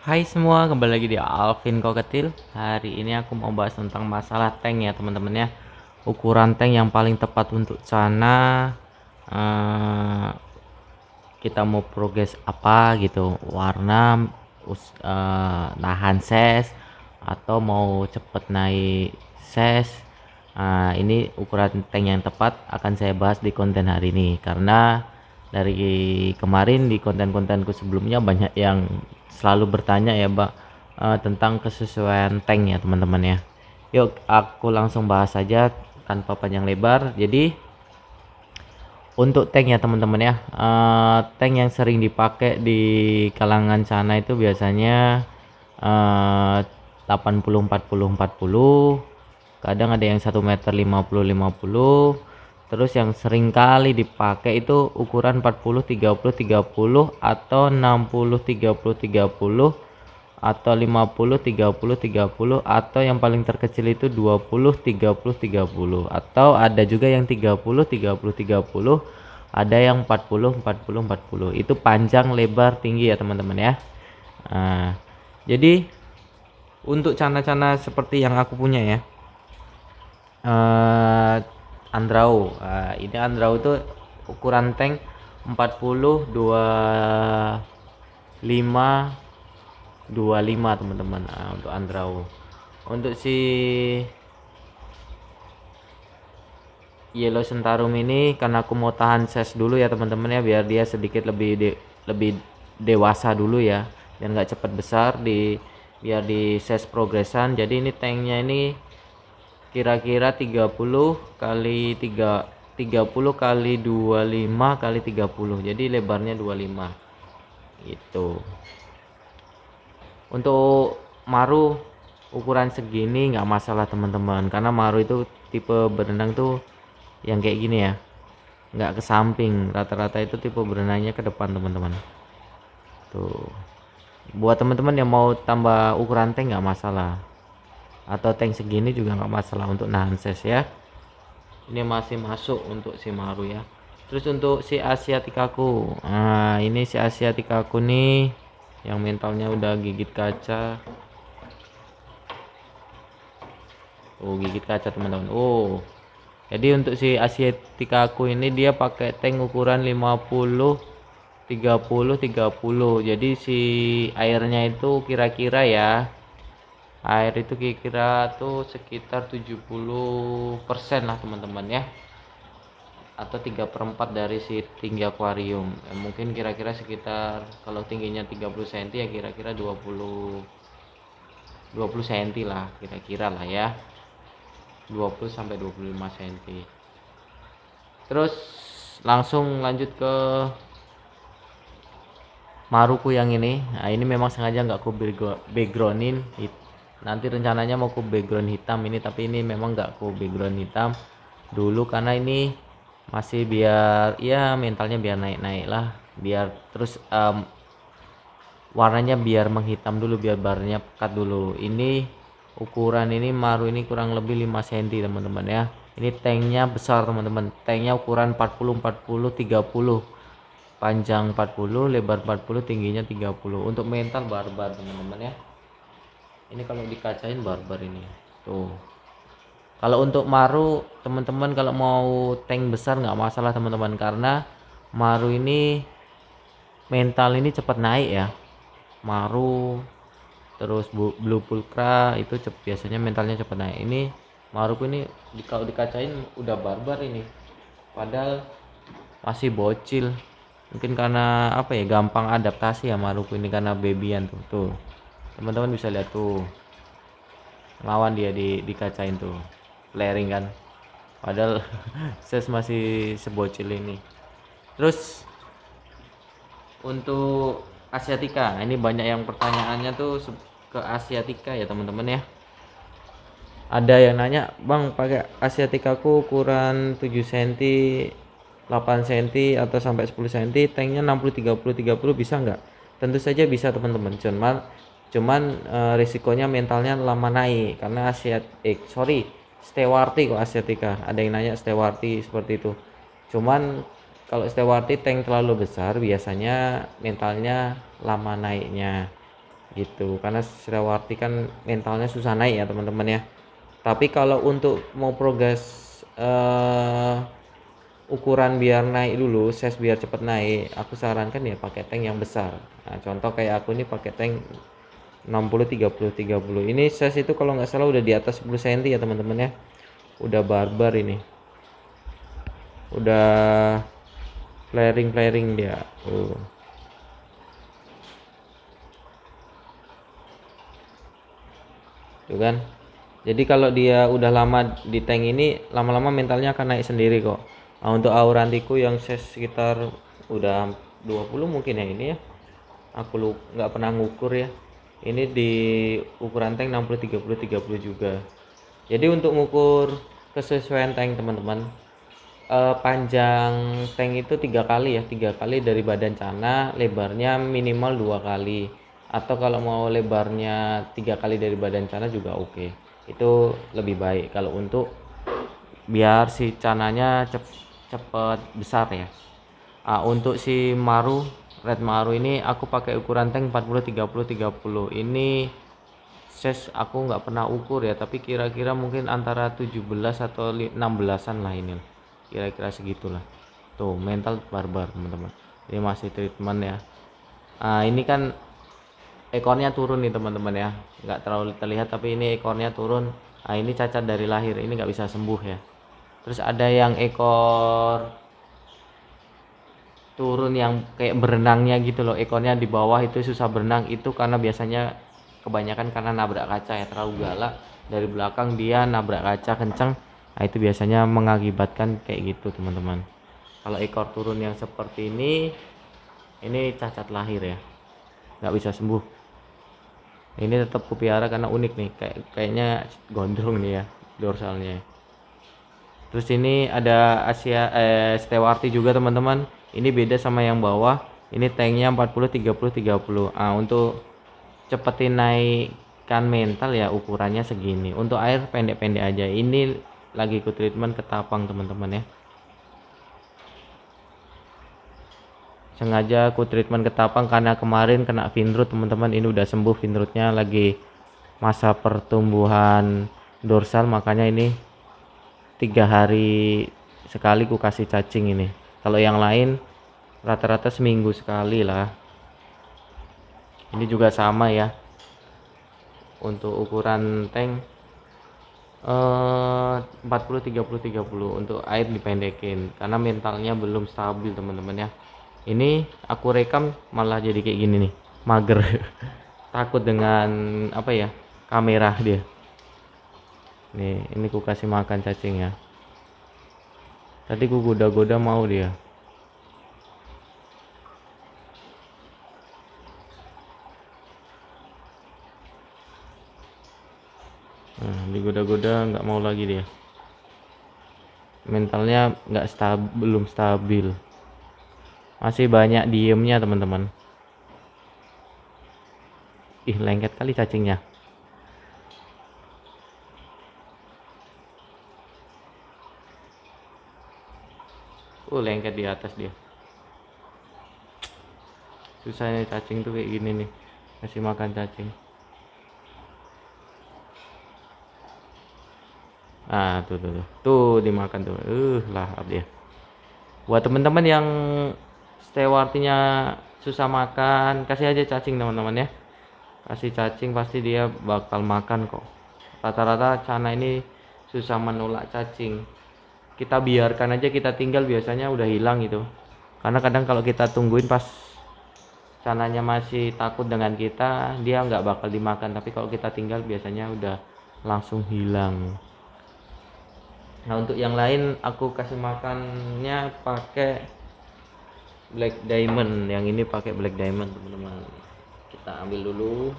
Hai semua, kembali lagi di Alvin Koketil Hari ini aku mau bahas tentang masalah tank ya teman-teman ya Ukuran tank yang paling tepat untuk sana uh, eh, Kita mau progres apa gitu Warna, us, uh, nahan ses Atau mau cepet naik ses uh, Ini ukuran tank yang tepat akan saya bahas di konten hari ini Karena dari kemarin di konten-kontenku sebelumnya banyak yang selalu bertanya ya Mbak uh, tentang kesesuaian tank ya teman-teman ya yuk aku langsung bahas saja tanpa panjang lebar jadi untuk tank ya teman-teman ya uh, tank yang sering dipakai di kalangan sana itu biasanya uh, 80 40 40 kadang ada yang 1 meter 50 50 Terus yang sering kali dipakai itu ukuran 40 30 30 atau 60 30 30 atau 50 30 30 atau yang paling terkecil itu 20 30 30 atau ada juga yang 30 30 30 ada yang 40 40 40 itu panjang lebar tinggi ya teman-teman ya nah, jadi untuk cana-cana seperti yang aku punya ya uh, Andrau uh, ini Andrau itu ukuran tank 40 25 25 teman-teman uh, untuk Andrau untuk si Yellow Sentarum ini karena aku mau tahan ses dulu ya teman-teman ya biar dia sedikit lebih de lebih dewasa dulu ya dan nggak cepat besar di biar di ses progresan jadi ini tanknya ini kira-kira 30 kali 3 30 kali 25 kali 30 jadi lebarnya 25 itu untuk maru ukuran segini nggak masalah teman-teman karena maru itu tipe berenang tuh yang kayak gini ya nggak ke samping rata-rata itu tipe berenangnya ke depan teman-teman tuh buat teman-teman yang mau tambah ukuran tank nggak masalah atau tank segini juga nggak masalah untuk nahan ses ya ini masih masuk untuk si Maru ya terus untuk si asia Asiatikaku nah ini si asia Asiatikaku nih yang mentalnya udah gigit kaca oh gigit kaca teman-teman oh jadi untuk si asia Asiatikaku ini dia pakai tank ukuran 50 30 30 jadi si airnya itu kira-kira ya air itu kira-kira tuh sekitar 70% lah teman-teman ya atau 3 per 4 dari si tinggi akuarium ya, mungkin kira-kira sekitar kalau tingginya 30 cm ya kira-kira 20 20 cm lah kira-kira lah ya 20 sampai 25 cm terus langsung lanjut ke maruku yang ini nah ini memang sengaja nggak aku backgroundin nanti rencananya mau ke background hitam ini tapi ini memang nggak ke background hitam dulu karena ini masih biar ya mentalnya biar naik-naik lah biar terus um, warnanya biar menghitam dulu biar barnya pekat dulu ini ukuran ini maru ini kurang lebih 5 cm teman-teman ya ini tanknya besar teman-teman tanknya ukuran 40 40 30 panjang 40 lebar 40 tingginya 30 untuk mental barbar teman-teman ya ini kalau dikacain barbar ini tuh kalau untuk maru teman-teman kalau mau tank besar nggak masalah teman-teman karena maru ini mental ini cepat naik ya maru terus blue pulkra itu cep, biasanya mentalnya cepat naik ini maruku ini di, kalau dikacain udah barbar ini padahal masih bocil mungkin karena apa ya gampang adaptasi ya maruku ini karena babyan tuh tuh teman-teman bisa lihat tuh lawan dia di dikacain tuh flaring kan padahal ses masih sebocil ini terus untuk Asiatica ini banyak yang pertanyaannya tuh ke Asiatica ya teman-teman ya ada yang nanya bang pakai Asiatica ku ukuran 7 cm 8 cm atau sampai 10 cm tanknya 60 30 30 bisa nggak tentu saja bisa teman-teman cuman cuman e, risikonya mentalnya lama naik karena Asia eh sorry Stewarti kok asiatika ada yang nanya Stewarti seperti itu cuman kalau Stewarti tank terlalu besar biasanya mentalnya lama naiknya gitu karena Stewarti kan mentalnya susah naik ya teman-teman ya tapi kalau untuk mau progres uh, ukuran biar naik dulu size biar cepet naik aku sarankan ya pakai tank yang besar nah, contoh kayak aku ini pakai tank 60 30 30 ini size itu kalau nggak salah udah di atas 10 cm ya teman-teman ya udah barbar ini udah flaring flaring dia oh. tuh kan jadi kalau dia udah lama di tank ini lama-lama mentalnya akan naik sendiri kok nah, untuk aurantiku yang saya sekitar udah 20 mungkin ya ini ya aku nggak pernah ngukur ya ini di ukuran tank 60 30 30 juga jadi untuk mengukur kesesuaian tank teman-teman eh, panjang tank itu tiga kali ya tiga kali dari badan cana lebarnya minimal dua kali atau kalau mau lebarnya tiga kali dari badan cana juga oke okay. itu lebih baik kalau untuk biar si cananya cep cepet besar ya nah, untuk si maru Red Maru ini aku pakai ukuran tank 40 30 30 ini size aku nggak pernah ukur ya tapi kira-kira mungkin antara 17 atau 16an lah ini kira-kira segitulah tuh mental barbar teman-teman ini masih treatment ya nah, ini kan ekornya turun nih teman-teman ya nggak terlalu terlihat tapi ini ekornya turun nah ini cacat dari lahir ini nggak bisa sembuh ya terus ada yang ekor turun yang kayak berenangnya gitu loh ekornya di bawah itu susah berenang itu karena biasanya kebanyakan karena nabrak kaca ya terlalu galak dari belakang dia nabrak kaca kenceng nah itu biasanya mengakibatkan kayak gitu teman-teman kalau ekor turun yang seperti ini ini cacat lahir ya nggak bisa sembuh ini tetap kupiara karena unik nih kayak kayaknya gondrong nih ya dorsalnya terus ini ada Asia eh, Stewarti juga teman-teman ini beda sama yang bawah ini tanknya 40 30 30 nah untuk cepetin naikkan mental ya ukurannya segini untuk air pendek-pendek aja ini lagi ikut treatment ketapang teman-teman ya sengaja aku treatment ketapang karena kemarin kena vinrut teman-teman ini udah sembuh vinrutnya lagi masa pertumbuhan dorsal makanya ini tiga hari sekali ku kasih cacing ini kalau yang lain rata-rata seminggu sekali lah ini juga sama ya untuk ukuran tank eh, 40 30 30 untuk air dipendekin karena mentalnya belum stabil teman-teman ya ini aku rekam malah jadi kayak gini nih mager takut dengan apa ya kamera dia nih ini aku kasih makan cacing ya tadi gue goda-goda mau dia nah, digoda-goda nggak mau lagi dia mentalnya nggak stabil belum stabil masih banyak diemnya teman-teman ih lengket kali cacingnya oh lengket di atas dia susahnya cacing tuh kayak gini nih kasih makan cacing ah tuh tuh tuh, tuh dimakan tuh uh lah dia buat teman-teman yang stewartinya susah makan kasih aja cacing teman-teman ya kasih cacing pasti dia bakal makan kok rata-rata cana ini susah menolak cacing kita biarkan aja kita tinggal biasanya udah hilang gitu karena kadang kalau kita tungguin pas sananya masih takut dengan kita dia nggak bakal dimakan tapi kalau kita tinggal biasanya udah langsung hilang nah untuk yang lain aku kasih makannya pakai black diamond yang ini pakai black diamond teman-teman kita ambil dulu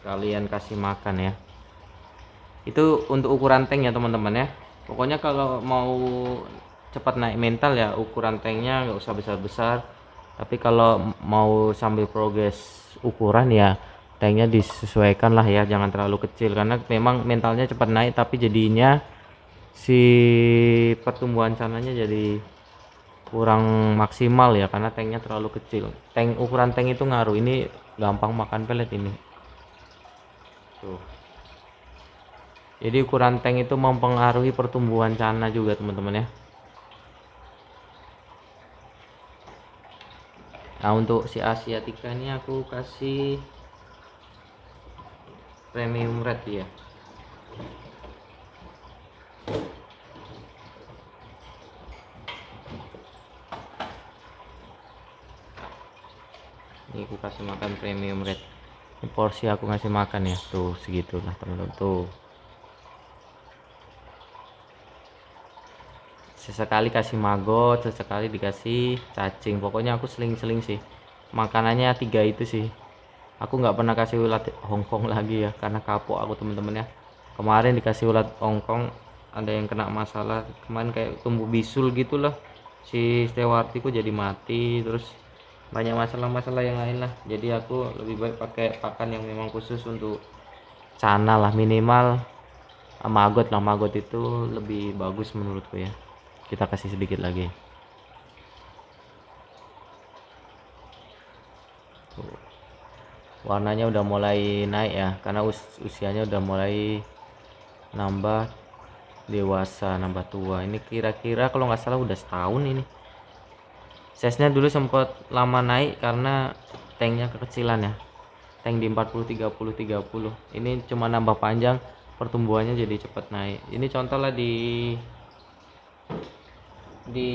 kalian kasih makan ya itu untuk ukuran tank ya teman-teman ya pokoknya kalau mau cepat naik mental ya ukuran tanknya nggak usah besar-besar tapi kalau mau sambil progres ukuran ya tanknya disesuaikan lah ya jangan terlalu kecil karena memang mentalnya cepat naik tapi jadinya si pertumbuhan cananya jadi kurang maksimal ya karena tanknya terlalu kecil tank ukuran tank itu ngaruh ini gampang makan pelet ini tuh jadi ukuran tank itu mempengaruhi pertumbuhan cana juga teman-teman ya nah untuk si asiatica ini aku kasih premium red ya ini aku kasih makan premium red ini porsi aku ngasih makan ya tuh segitulah teman-teman tuh sesekali kasih maggot sesekali dikasih cacing pokoknya aku seling-seling sih makanannya tiga itu sih aku nggak pernah kasih ulat hongkong lagi ya karena kapok aku temen-temen ya kemarin dikasih ulat hongkong ada yang kena masalah kemarin kayak tumbuh bisul gitu loh si Stewarti ku jadi mati terus banyak masalah-masalah yang lain lah jadi aku lebih baik pakai pakan yang memang khusus untuk cana lah minimal maggot lah maggot itu lebih bagus menurutku ya kita kasih sedikit lagi warnanya udah mulai naik ya karena us usianya udah mulai nambah dewasa nambah tua ini kira-kira kalau nggak salah udah setahun ini size dulu sempat lama naik karena tanknya kekecilan ya tank di 40 30 30 ini cuma nambah panjang pertumbuhannya jadi cepat naik ini contoh lah di di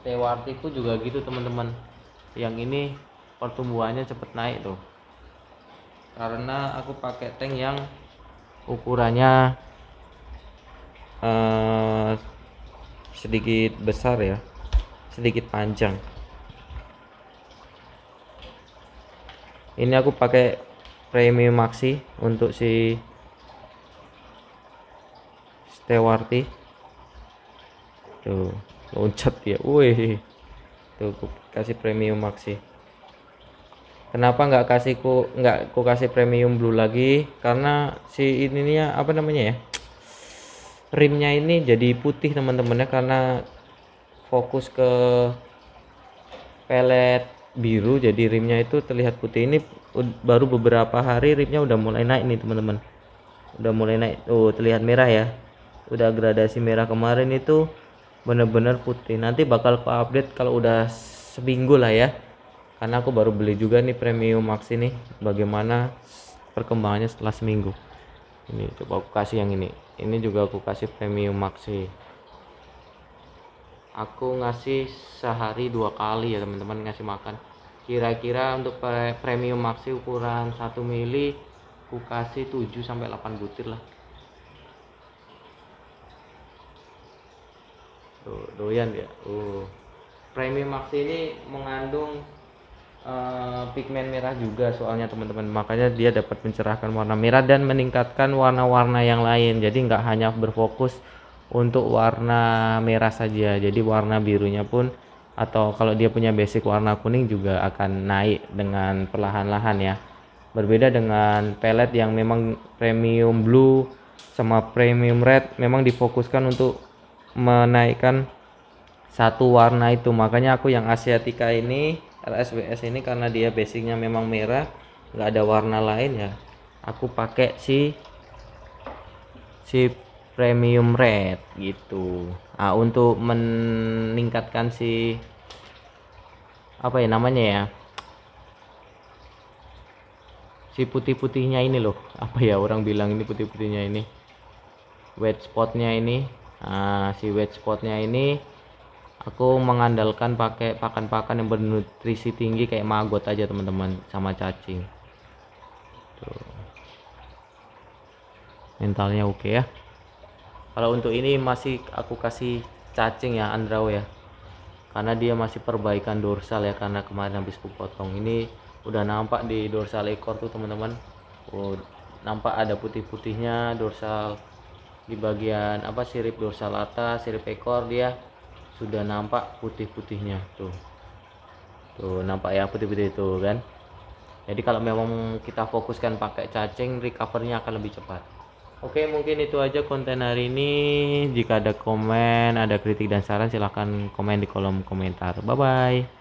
Stewartiku juga gitu teman-teman yang ini pertumbuhannya cepet naik tuh karena aku pakai tank yang ukurannya eh, sedikit besar ya sedikit panjang ini aku pakai premium maxi untuk si Stewarti tuh loncat dia wih tuh ku kasih premium maxi kenapa nggak kasih ku nggak ku kasih premium blue lagi karena si ini ininya apa namanya ya rimnya ini jadi putih teman-temannya karena fokus ke pelet biru jadi rimnya itu terlihat putih ini baru beberapa hari rimnya udah mulai naik nih teman-teman udah mulai naik oh terlihat merah ya udah gradasi merah kemarin itu bener-bener putih nanti bakal aku update kalau udah seminggu lah ya karena aku baru beli juga nih premium max ini bagaimana perkembangannya setelah seminggu ini coba aku kasih yang ini ini juga aku kasih premium maxi aku ngasih sehari dua kali ya teman-teman ngasih makan kira-kira untuk premium maxi ukuran 1 mili aku kasih 7 8 butir lah tuh doyan ya. uh premium max ini mengandung uh, pigmen merah juga soalnya teman-teman makanya dia dapat mencerahkan warna merah dan meningkatkan warna-warna yang lain jadi nggak hanya berfokus untuk warna merah saja jadi warna birunya pun atau kalau dia punya basic warna kuning juga akan naik dengan perlahan-lahan ya berbeda dengan pelet yang memang premium blue sama premium red memang difokuskan untuk menaikkan satu warna itu makanya aku yang asiatica ini LSWS ini karena dia basicnya memang merah nggak ada warna lain ya aku pakai si si premium red gitu nah, untuk meningkatkan si apa ya namanya ya si putih-putihnya ini loh apa ya orang bilang ini putih-putihnya ini wet spotnya ini nah, si wet spotnya ini aku mengandalkan pakai pakan-pakan yang bernutrisi tinggi kayak maggot aja teman-teman sama cacing Tuh. mentalnya oke okay ya kalau untuk ini masih aku kasih cacing ya andrew ya karena dia masih perbaikan dorsal ya karena kemarin habis kupotong ini udah nampak di dorsal ekor tuh teman-teman oh, nampak ada putih-putihnya dorsal di bagian apa sirip dorsal atas sirip ekor dia sudah nampak putih-putihnya tuh tuh nampak ya putih-putih itu kan jadi kalau memang kita fokuskan pakai cacing recovernya akan lebih cepat oke mungkin itu aja konten hari ini jika ada komen ada kritik dan saran silahkan komen di kolom komentar bye bye